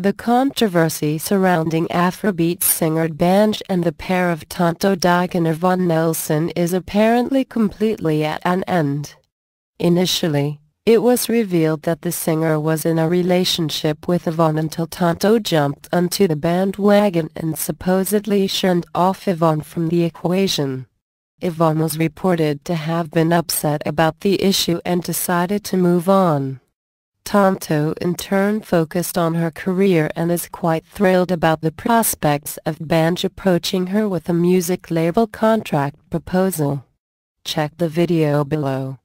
The controversy surrounding Afrobeat singer Banj and the pair of Tonto Dike and Yvonne Nelson is apparently completely at an end. Initially, it was revealed that the singer was in a relationship with Yvonne until Tonto jumped onto the bandwagon and supposedly shunned off Yvonne from the equation. Yvonne was reported to have been upset about the issue and decided to move on. Tonto in turn focused on her career and is quite thrilled about the prospects of Banj approaching her with a music label contract proposal. Check the video below.